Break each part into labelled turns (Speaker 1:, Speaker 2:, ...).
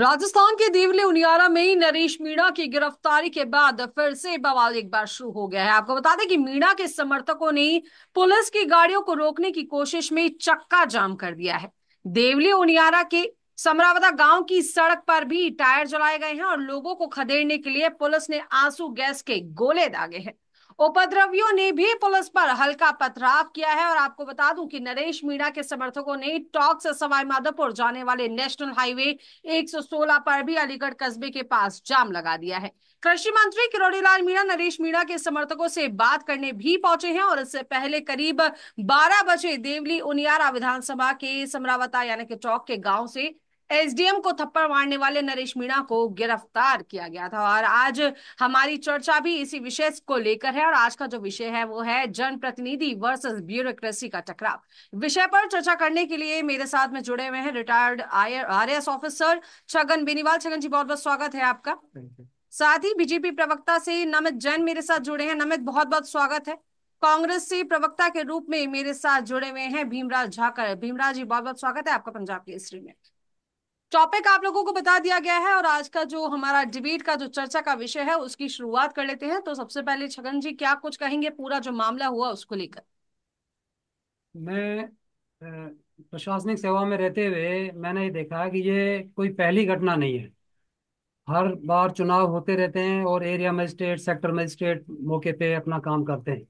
Speaker 1: राजस्थान के देवले उनियारा में ही नरेश मीणा की गिरफ्तारी के बाद फिर से बवाल एक बार शुरू हो गया है आपको बता दें कि मीणा के समर्थकों ने पुलिस की गाड़ियों को रोकने की कोशिश में चक्का जाम कर दिया है देवले उनियारा के समरावदा गांव की सड़क पर भी टायर जलाए गए हैं और लोगों को खदेड़ने के लिए पुलिस ने आंसू गैस के गोले दागे हैं उपद्रवियों ने भी पुलिस पर हल्का पथराव किया है और आपको बता दूं कि नरेश मीणा के समर्थकों ने टॉक से सवाई माधोपुर जाने वाले नेशनल हाईवे 116 पर भी अलीगढ़ कस्बे के पास जाम लगा दिया है कृषि मंत्री किरोड़ीलाल मीणा नरेश मीणा के समर्थकों से बात करने भी पहुंचे हैं और इससे पहले करीब बारह बजे देवली उनियारा विधानसभा के समरावता यानी कि चौक के गाँव से एसडीएम को थप्पड़ मारने वाले नरेश मीणा को गिरफ्तार किया गया था और आज हमारी चर्चा भी इसी विषय को लेकर है और आज का जो विषय है वो है जनप्रतिनिधि वर्सेस ब्यूरोक्रेसी का टकराव विषय पर चर्चा करने के लिए मेरे साथ में जुड़े हुए हैं retired R S officer Chhagan Beniwal Chhagan ji बहुत बहुत स्वागत है आपका साथ ही बीजेपी प्रवक्ता से नमित जैन मेरे साथ जुड़े हैं नमित बहुत बहुत स्वागत है कांग्रेस से प्रवक्ता के रूप में मेरे साथ जुड़े हुए हैं भीमराज झाकर भीमराज जी बहुत बहुत स्वागत है आपका पंजाब के हिस्ट्री में टॉपिक आप लोगों को बता दिया गया है और आज का जो हमारा डिबेट का जो चर्चा का विषय है उसकी शुरुआत कर लेते हैं तो सबसे पहले छगन जी क्या कुछ कहेंगे पूरा जो मामला हुआ उसको लेकर
Speaker 2: मैं प्रशासनिक सेवा में रहते हुए मैंने ये देखा कि ये कोई पहली घटना नहीं है हर बार चुनाव होते रहते हैं और एरिया मजिस्ट्रेट सेक्टर मजिस्ट्रेट मौके पे अपना काम करते हैं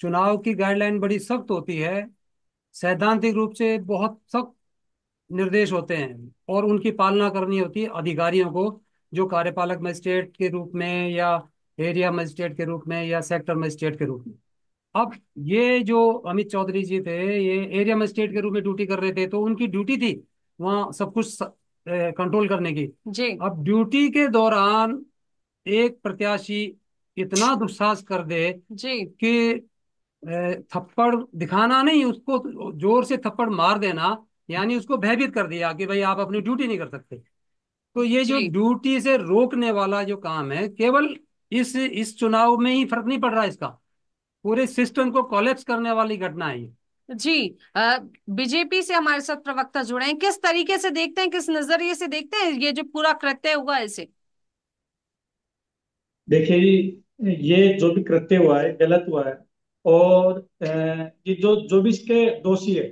Speaker 2: चुनाव की गाइडलाइन बड़ी सख्त होती है सैद्धांतिक रूप से बहुत सख्त निर्देश होते हैं और उनकी पालना करनी होती है अधिकारियों को जो कार्यपालक मजिस्ट्रेट के रूप में या एरिया मजिस्ट्रेट के रूप में या सेक्टर मजिस्ट्रेट के रूप में अब ये जो अमित चौधरी जी थे ये एरिया मजिस्ट्रेट के रूप में ड्यूटी कर रहे थे तो उनकी ड्यूटी थी वहाँ सब कुछ कंट्रोल करने की जी अब ड्यूटी के दौरान एक प्रत्याशी इतना दुस्साहस कर दे जी कि थप्पड़ दिखाना नहीं उसको जोर से थप्पड़ मार देना यानी उसको भयभीत कर दिया कि भाई आप अपनी ड्यूटी नहीं कर सकते तो ये जो ड्यूटी से रोकने वाला जो काम है केवल इस इस चुनाव में ही फर्क नहीं पड़ रहा इसका पूरे सिस्टम को कॉलेप्स करने वाली घटना है ये
Speaker 1: जी बीजेपी से हमारे साथ प्रवक्ता जुड़े हैं किस तरीके से देखते हैं किस नजरिए से देखते हैं ये जो पूरा कृत्य हुआ इसे
Speaker 3: देखिए ये जो भी कृत्य हुआ है गलत हुआ है और ये जो जो भी इसके दोषी है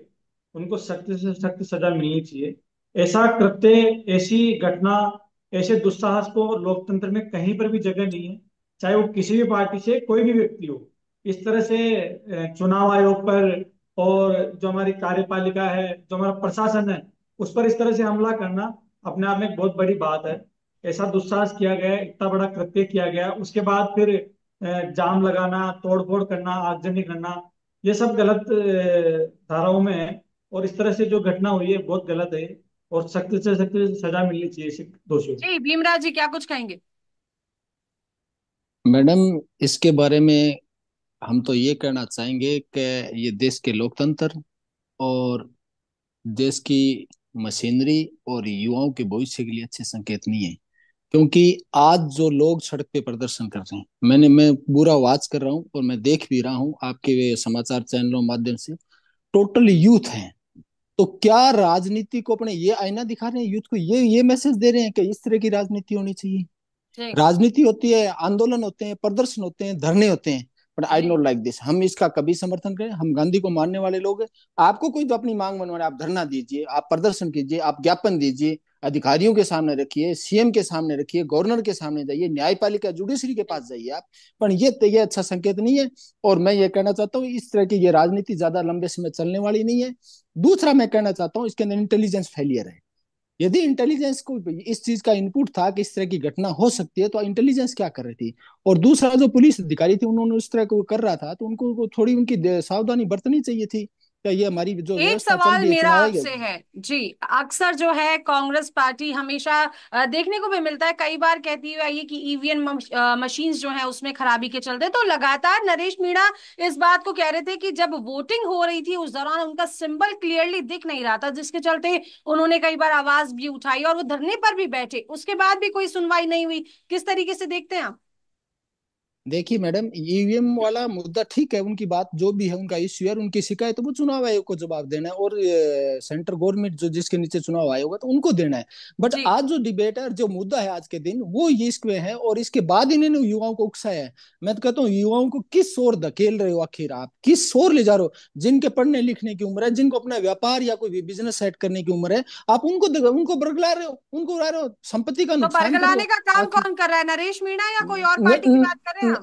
Speaker 3: उनको सख्त से सख्त सजा मिलनी चाहिए ऐसा कृत्य ऐसी घटना ऐसे दुस्साहस को लोकतंत्र में कहीं पर भी जगह नहीं है चाहे वो किसी भी पार्टी से कोई भी व्यक्ति हो इस तरह से चुनाव आयोग पर और जो हमारी कार्यपालिका है जो हमारा प्रशासन है उस पर इस तरह से हमला करना अपने आप में एक बहुत बड़ी बात है ऐसा दुस्साहस किया गया इतना बड़ा कृत्य किया गया उसके बाद फिर जाम लगाना तोड़फोड़ करना आगजनी करना ये सब गलत धाराओं में है और इस तरह से जो घटना हुई है बहुत गलत है और सख्त से सख्त सजा मिलनी चाहिए दोषियों
Speaker 1: जी भीमराज जी क्या कुछ कहेंगे
Speaker 4: मैडम इसके बारे में हम तो ये कहना चाहेंगे कि ये देश के लोकतंत्र और देश की मशीनरी और युवाओं के भविष्य के लिए अच्छे संकेत नहीं है क्योंकि आज जो लोग सड़क पे प्रदर्शन कर रहे हैं मैंने मैं पूरा वाच कर रहा हूँ और मैं देख भी रहा हूँ आपके समाचार चैनलों माध्यम से टोटल यूथ हैं तो क्या राजनीति को अपने ये आईना दिखा रहे हैं यूथ को ये ये मैसेज दे रहे हैं कि इस तरह की राजनीति होनी चाहिए राजनीति होती है आंदोलन होते हैं प्रदर्शन होते हैं धरने होते हैं but I not like this हम इसका कभी समर्थन करें हम गांधी को मानने वाले लोग हैं आपको कोई तो अपनी मांग मनवाने आप धरना दीजिए आप प्रदर्शन कीजिए आप ज्ञापन दीजिए अधिकारियों के सामने रखिए सीएम के सामने रखिए गवर्नर के सामने जाइए न्यायपालिका जुडिशरी के पास जाइए आप पर ये तो ये अच्छा संकेत नहीं है और मैं ये कहना चाहता हूँ इस तरह की ये राजनीति ज्यादा लंबे समय चलने वाली नहीं है दूसरा मैं कहना चाहता हूँ इसके अंदर इंटेलिजेंस फेलियर है यदि इंटेलिजेंस को इस चीज का इनपुट था कि इस तरह की घटना हो सकती है तो इंटेलिजेंस क्या कर रही थी और दूसरा जो पुलिस अधिकारी थी उन्होंने उस तरह को कर रहा था तो उनको थोड़ी उनकी सावधानी बरतनी चाहिए थी क्या ये हमारी जो एक सवाल मेरा आपसे
Speaker 1: है जी अक्सर जो है कांग्रेस पार्टी हमेशा देखने को भी मिलता है कई बार कहती हुई आई है कि ईवीएम मशीन जो है उसमें खराबी के चलते तो लगातार नरेश मीणा इस बात को कह रहे थे कि जब वोटिंग हो रही थी उस दौरान उनका सिंबल क्लियरली दिख नहीं रहा था जिसके चलते उन्होंने कई बार आवाज भी उठाई और वो धरने पर भी बैठे उसके बाद भी कोई सुनवाई नहीं हुई किस तरीके से देखते हैं आप
Speaker 4: देखिए मैडम ईवीएम वाला मुद्दा ठीक है उनकी बात जो भी है उनका इश्यू है उनकी शिकायत तो वो चुनाव आयोग को जवाब देना है और सेंट्रल गवर्नमेंट जो जिसके नीचे चुनाव आयोग है तो उनको देना है बट आज जो डिबेट है जो मुद्दा है आज के दिन वो ये इसमें है और इसके बाद इन्होंने युवाओं को उकसाया है मैं तो कहता हूँ युवाओं को किस ओर धकेल रहे हो आखिर आप किस ओर ले जा रहे हो जिनके पढ़ने लिखने की उम्र है जिनको अपना व्यापार या कोई बिजनेस सेट करने की उम्र है आप उनको उनको बरगला रहे हो उनको उड़ा रहे हो संपत्ति का तो नुकसान का काम
Speaker 1: कौन कर रहा है नरेश मीणा या कोई और पार्टी की बात कर
Speaker 4: रहे हैं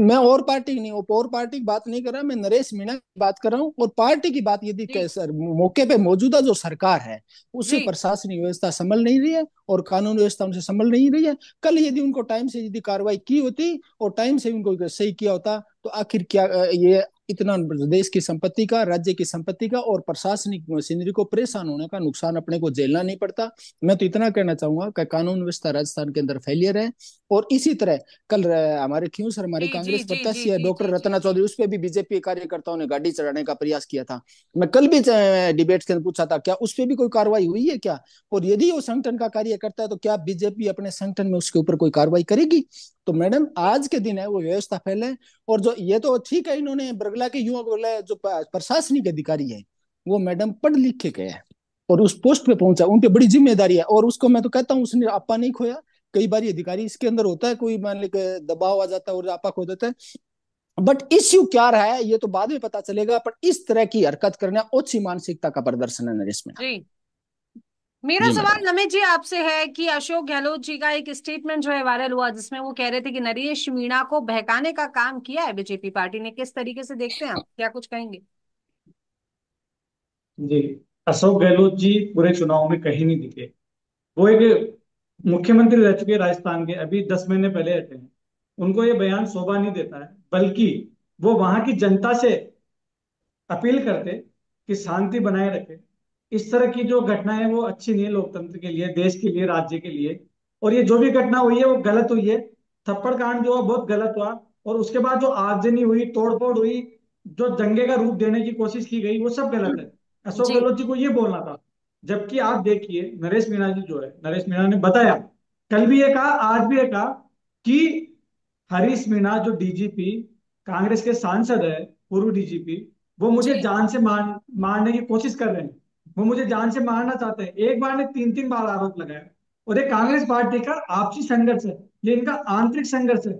Speaker 4: मैं और पार्टी नहीं और पार्टी की बात नहीं कर रहा मैं नरेश मीणा की बात कर रहा हूँ और पार्टी की बात यदि सर मौके पे मौजूदा जो सरकार है उसे प्रशासनिक व्यवस्था संभल नहीं रही है और कानून व्यवस्था उनसे संभल नहीं रही है कल यदि उनको टाइम से यदि कार्रवाई की होती और टाइम से उनको सही किया होता तो आखिर क्या ये इतना देश की संपत्ति का राज्य की संपत्ति का और प्रशासनिक मशीनरी को परेशान होने का नुकसान अपने को झेलना नहीं पड़ता मैं तो इतना कहना चाहूंगा कि कानून व्यवस्था राजस्थान के अंदर फेलियर है और इसी तरह कल हमारे क्यों सर हमारे कांग्रेस प्रत्याशी है डॉक्टर रत्ना चौधरी उस पर भी बीजेपी कार्यकर्ताओं ने गाड़ी चढ़ाने का प्रयास किया था मैं कल भी डिबेट के अंदर पूछा था क्या उस पर भी कोई कार्रवाई हुई है क्या और यदि वो संगठन का कार्य करता है तो क्या बीजेपी अपने संगठन में उसके ऊपर कोई कार्रवाई करेगी तो मैडम आज के दिन है वो व्यवस्था फैले और जो ये तो ठीक है इन्होंने बरगला के युवा बोला जो प्रशासनिक अधिकारी है वो मैडम पढ़ लिख के गए और उस पोस्ट पे पहुंचा उन बड़ी जिम्मेदारी है और उसको मैं तो कहता हूँ उसने आपा नहीं खोया कई बार अधिकारी इसके अंदर होता है कोई मान ली दबाव आ जाता है और आपा खो देता है बट इश्यू क्या रहा है ये तो बाद में पता चलेगा पर इस तरह की हरकत करना उच्च मानसिकता का प्रदर्शन है नरेश में
Speaker 1: जी मेरा सवाल नमित जी आपसे है कि अशोक गहलोत जी का एक स्टेटमेंट जो है वायरल हुआ जिसमें वो कह रहे थे कि नरेश मीणा को बहकाने का काम किया है बीजेपी पार्टी ने किस तरीके से देखते हैं आप क्या कुछ कहेंगे
Speaker 3: जी अशोक गहलोत जी पूरे चुनाव में कहीं नहीं दिखे वो एक मुख्यमंत्री रह चुके राजस्थान के अभी दस महीने पहले हटे हैं उनको ये बयान शोभा नहीं देता है बल्कि वो वहां की जनता से अपील करते कि शांति बनाए रखे इस तरह की जो घटना है वो अच्छी नहीं है लोकतंत्र के लिए देश के लिए राज्य के लिए और ये जो भी घटना हुई है वो गलत हुई है थप्पड़ कांड जो है बहुत गलत हुआ और उसके बाद जो आगजनी हुई तोड़फोड़ हुई जो दंगे का रूप देने की कोशिश की गई वो सब गलत है अशोक गहलोत जी को ये बोलना था जबकि आप देखिए नरेश मीणा जी जो है नरेश मीणा ने बताया कल भी ये कहा आज भी ये कहा कि हरीश मीणा जो डीजीपी कांग्रेस के सांसद है पूर्व डीजीपी वो मुझे जान से मार मारने की कोशिश कर रहे हैं वो मुझे जान से मारना चाहते हैं एक बार ने तीन तीन बार आरोप लगाया और एक कांग्रेस पार्टी का आपसी संघर्ष है ये इनका आंतरिक संघर्ष है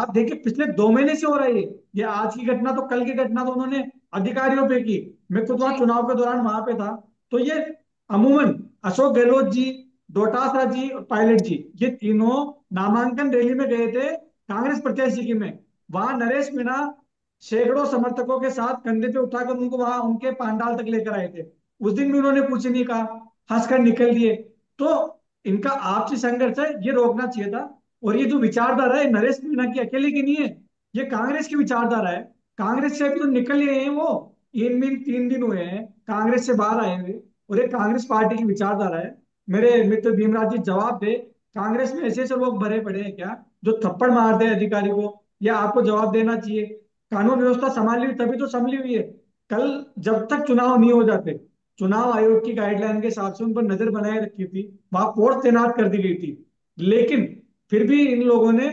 Speaker 3: आप देखिए पिछले दो महीने से हो रही है ये आज की घटना तो कल की घटना तो उन्होंने अधिकारियों पे की मैं खुद वहां चुनाव के दौरान वहां पे था तो ये अमूमन अशोक गहलोत जी डोटासा जी और पायलट जी ये तीनों नामांकन रैली में गए थे कांग्रेस प्रत्याशी की में वहां नरेश मीणा सैकड़ों समर्थकों के साथ कंधे पे उठाकर उनको वहां उनके पांडाल तक लेकर आए थे उस दिन भी उन्होंने कुछ नहीं कहा हंसकर निकल दिए तो इनका आपसी संघर्ष है ये रोकना चाहिए था और ये जो विचारधारा है नरेश मीणा की अकेले की नहीं है ये कांग्रेस की विचारधारा है कांग्रेस से अभी तो निकल गए हैं वो इन दिन तीन दिन हुए हैं कांग्रेस से बाहर आए हुए और ये कांग्रेस पार्टी की विचारधारा है मेरे मित्र भीमराज जी जवाब दे कांग्रेस में ऐसे ऐसे लोग भरे पड़े हैं क्या जो थप्पड़ मारते हैं अधिकारी को या आपको जवाब देना चाहिए कानून व्यवस्था संभाली हुई तभी तो संभली हुई है कल जब तक चुनाव नहीं हो जाते चुनाव आयोग की गाइडलाइन के हिसाब से उन पर नजर बनाए रखी थी वहां फोर्स तैनात कर दी गई थी लेकिन फिर भी इन लोगों ने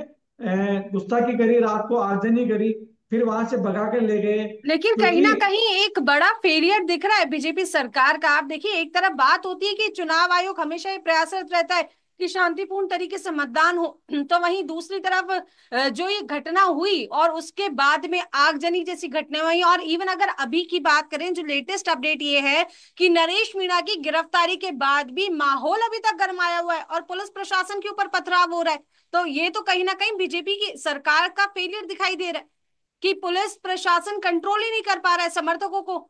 Speaker 3: गुस्ताखी करी रात को आगजनी करी फिर वहां से भगा कर ले गए लेकिन तो कहीं ना
Speaker 1: कहीं एक बड़ा फेलियर दिख रहा है बीजेपी सरकार का आप देखिए एक तरफ बात होती है कि चुनाव आयोग हमेशा ही प्रयासरत रहता है कि शांतिपूर्ण तरीके से मतदान हो तो वहीं दूसरी तरफ जो ये घटना हुई और उसके बाद में आगजनी जैसी घटना हुई और इवन अगर अभी की बात करें जो लेटेस्ट अपडेट ये है कि नरेश मीणा की गिरफ्तारी के बाद भी माहौल अभी तक गर्माया हुआ है और पुलिस प्रशासन के ऊपर पथराव हो रहा है तो ये तो कहीं ना कहीं बीजेपी की सरकार का फेलियर दिखाई दे रहा है कि पुलिस प्रशासन कंट्रोल ही नहीं कर पा रहा है समर्थकों को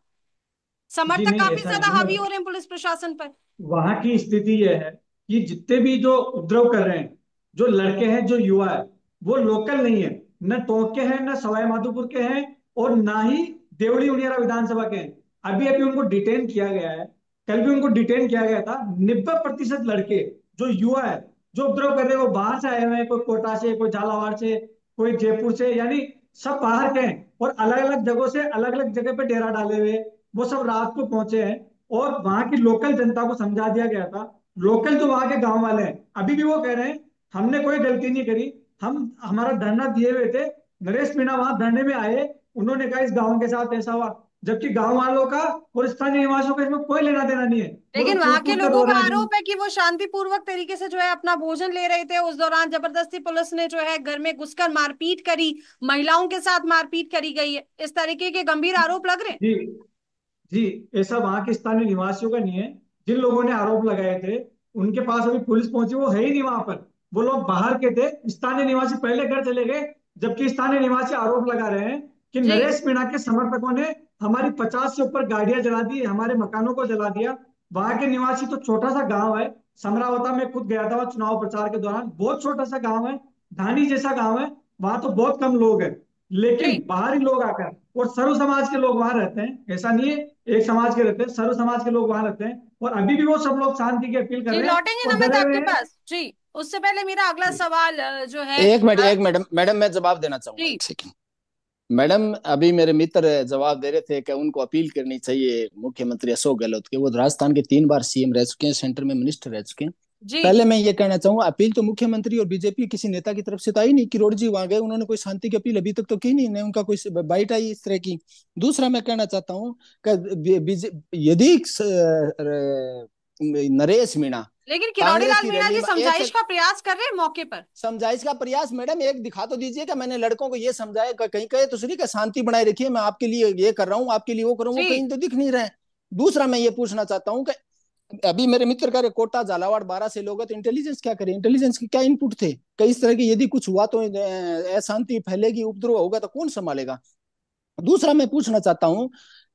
Speaker 1: समर्थक काफी ज्यादा हावी हो रहे हैं पुलिस प्रशासन पर वहां की
Speaker 3: स्थिति यह है ये जितने भी जो उपद्रव कर रहे हैं जो लड़के हैं जो युवा है वो लोकल नहीं है न टोंक के हैं न सवाई माधोपुर के हैं और ना ही देवड़ी उड़ियारा विधानसभा के हैं अभी अभी उनको डिटेन किया गया है कल भी उनको डिटेन किया गया था नब्बे प्रतिशत लड़के जो युवा है जो उपद्रव कर रहे हैं वो बाहर से आए हुए हैं कोई कोटा से कोई झालावाड़ से कोई जयपुर से यानी सब बाहर के हैं और अलग अलग जगहों से अलग अलग जगह पे डेरा डाले हुए वो सब रात को पहुंचे हैं और वहां की लोकल जनता को समझा दिया गया था लोकल जो तो वहां के गांव वाले हैं अभी भी वो कह रहे हैं हमने कोई गलती नहीं करी हम हमारा धरना दिए हुए थे नरेश मीणा वहां धरने में आए उन्होंने कहा इस गांव के साथ ऐसा हुआ जबकि गांव वालों का और स्थानीय निवासियों का इसमें कोई लेना देना नहीं है लेकिन वहां के लोगों का आरोप
Speaker 1: है कि वो शांतिपूर्वक तरीके से जो है अपना भोजन ले रहे थे उस दौरान जबरदस्ती पुलिस ने जो है घर में घुसकर मारपीट करी महिलाओं के साथ मारपीट करी गई है इस तरीके के गंभीर आरोप लग रहे जी
Speaker 3: जी ऐसा वहाँ के स्थानीय निवासियों का नहीं है जिन लोगों ने आरोप लगाए थे उनके पास अभी पुलिस पहुंची वो है ही नहीं वहां पर वो लोग बाहर के थे स्थानीय निवासी पहले घर चले गए जबकि स्थानीय निवासी आरोप लगा रहे हैं कि नरेश मीणा के समर्थकों ने हमारी पचास से ऊपर गाड़ियां जला दी हमारे मकानों को जला दिया वहां के निवासी तो छोटा सा गांव है समरावता में खुद गया था चुनाव प्रचार के दौरान बहुत छोटा सा गांव है धानी जैसा गांव है वहां तो बहुत कम लोग हैं लेकिन बाहरी लोग आकर और सर्व समाज के लोग वहां रहते हैं ऐसा नहीं है एक समाज के रहते हैं सर्व समाज के लोग वहां रहते हैं और अभी भी वो सब लोग शांति की अपील कर रहे हैं लौटेंगे नमित
Speaker 1: आपके पास जी उससे पहले मेरा अगला सवाल जो है एक मिनट
Speaker 4: एक मैडम मैडम मैं जवाब देना
Speaker 1: चाहूंगा
Speaker 4: मैडम अभी मेरे मित्र जवाब दे रहे थे कि उनको अपील करनी चाहिए मुख्यमंत्री अशोक गहलोत के वो राजस्थान के तीन बार सीएम रह चुके हैं सेंटर में मिनिस्टर रह चुके हैं जी पहले मैं ये कहना चाहूंगा अपील तो मुख्यमंत्री और बीजेपी किसी नेता की तरफ से तो आई नहीं किरोड़ जी वहां गए उन्होंने कोई शांति की अपील अभी तक तो की नहीं ने उनका कोई बाइट आई इस तरह की दूसरा मैं कहना चाहता हूँ यदि नरेश मीणा
Speaker 1: लेकिन किरोड़ी लाल मीणा जी समझाइश का प्रयास कर रहे हैं मौके पर
Speaker 4: समझाइश का प्रयास मैडम एक दिखा तो दीजिए कि मैंने लड़कों को ये समझाया कहीं कहे तो सुनिए शांति बनाए रखिए मैं आपके लिए ये कर रहा हूँ आपके लिए वो कर रहा हूँ कहीं तो दिख नहीं रहे दूसरा मैं ये पूछना चाहता हूँ कि अभी मेरे मित्र कह रहे कोटा झालावाड़ बारह से लोग तो इंटेलिजेंस क्या करे इंटेलिजेंस के क्या इनपुट थे कई तरह की यदि कुछ हुआ तो अशांति फैलेगी उपद्रव होगा तो कौन संभालेगा दूसरा मैं पूछना चाहता हूँ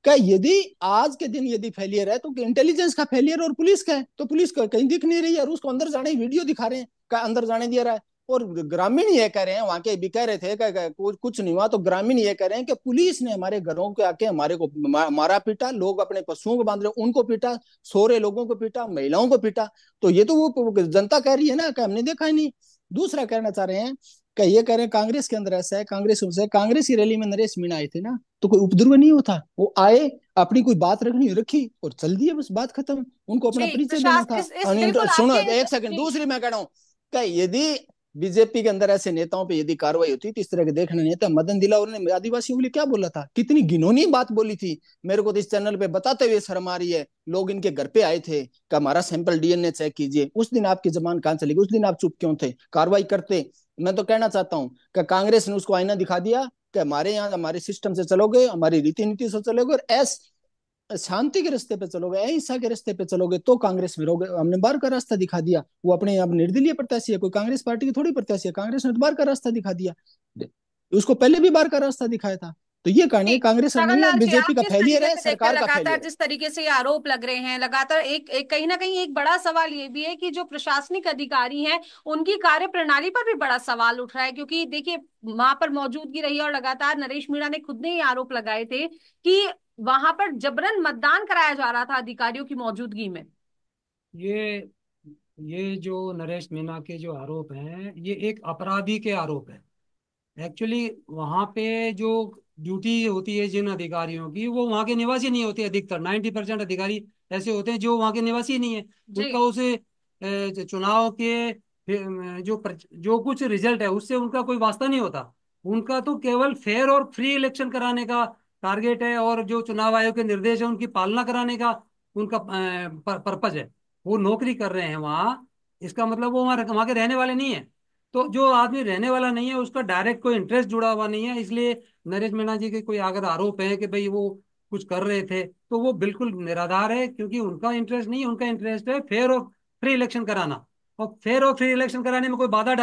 Speaker 4: क्या यदि आज के दिन यदि फेलियर है तो इंटेलिजेंस का फेलियर और पुलिस का है तो पुलिस का कहीं दिख नहीं रही है और उसको अंदर जाने वीडियो दिखा रहे हैं क्या अंदर जाने दिया रहा है और ग्रामीण ये कह रहे हैं वहां के भी कह रहे थे कह, कुछ नहीं हुआ तो ग्रामीण ये कह रहे हैं कि पुलिस ने हमारे घरों के आके हमारे को मारा पीटा लोग अपने पशुओं को बांध रहे उनको पीटा सोरे लोगों को पीटा महिलाओं को पीटा तो ये तो वो जनता कह रही है ना कि हमने देखा ही नहीं दूसरा कहना चाह रहे हैं कि ये कह रहे हैं कांग्रेस के अंदर ऐसा है कांग्रेस कांग्रेस की रैली में नरेश मीणा आए थे ना तो कोई उपद्रव नहीं होता वो आए अपनी कोई बात रखनी रखी और चल दिए बस बात खत्म उनको अपना परिचय तो देना था सुनो एक सेकंड दूसरी मैं कह रहा हूँ यदि बीजेपी के अंदर ऐसे नेताओं पे यदि कार्रवाई होती तो इस तरह के देखने नेता मदन दिलावर ने आदिवासियों के लिए क्या बोला था कितनी घिनौनी बात बोली थी मेरे को तो इस चैनल पे बताते हुए शर्म आ रही है लोग इनके घर पे आए थे कि हमारा सैंपल डीएनए चेक कीजिए उस दिन आपकी जबान कहां चली गई उस दिन आप चुप क्यों थे कार्रवाई करते मैं तो कहना चाहता हूँ कि कांग्रेस ने उसको आईना दिखा दिया कि हमारे यहाँ हमारे सिस्टम से चलोगे हमारी रीति नीति से चलोगे और एस शांति के रास्ते पे चलोगे अहिंसा के रास्ते पे चलोगे तो कांग्रेस में रहोगे हमने बार का रास्ता दिखा दिया वो अपने अब निर्दलीय प्रत्याशी है कोई कांग्रेस पार्टी की थोड़ी प्रत्याशी है कांग्रेस ने तो बार का रास्ता दिखा दिया उसको पहले भी बार का रास्ता दिखाया था तो ये कहानी कांग्रेस बीजेपी का फैलियर है सरकार का लगातार
Speaker 1: जिस तरीके से आरोप लग रहे हैं लगातार एक, एक कहीं ना कहीं एक बड़ा सवाल ये भी है कि जो प्रशासनिक अधिकारी हैं उनकी कार्य प्रणाली पर भी बड़ा सवाल उठ रहा है क्योंकि देखिए वहां पर मौजूदगी रही और लगातार नरेश मीणा ने खुद ने ही आरोप लगाए थे कि वहां पर जबरन मतदान कराया जा रहा था अधिकारियों की मौजूदगी में
Speaker 3: ये ये
Speaker 2: जो नरेश मीना के जो आरोप हैं ये एक अपराधी के आरोप है एक्चुअली वहां पे जो ड्यूटी होती है जिन अधिकारियों की वो वहाँ के निवासी नहीं होते अधिकतर नाइन्टी परसेंट अधिकारी ऐसे होते हैं जो वहाँ के निवासी नहीं है उनका उसे चुनाव के जो जो कुछ रिजल्ट है उससे उनका कोई वास्ता नहीं होता उनका तो केवल फेयर और फ्री इलेक्शन कराने का टारगेट है और जो चुनाव आयोग के निर्देश है उनकी पालना कराने का उनका पर्पज है वो नौकरी कर रहे हैं वहाँ इसका मतलब वो वहाँ वहाँ के रहने वाले नहीं है तो जो आदमी रहने वाला नहीं है उसका डायरेक्ट कोई इंटरेस्ट जुड़ा हुआ नहीं है इसलिए नरेश मीणा जी के कोई अगर आरोप है कि भाई वो कुछ कर रहे थे तो वो बिल्कुल निराधार है क्योंकि उनका इंटरेस्ट नहीं है उनका इंटरेस्ट है फेयर और फ्री इलेक्शन कराना और फेयर और फ्री इलेक्शन कराने में कोई बाधा डाल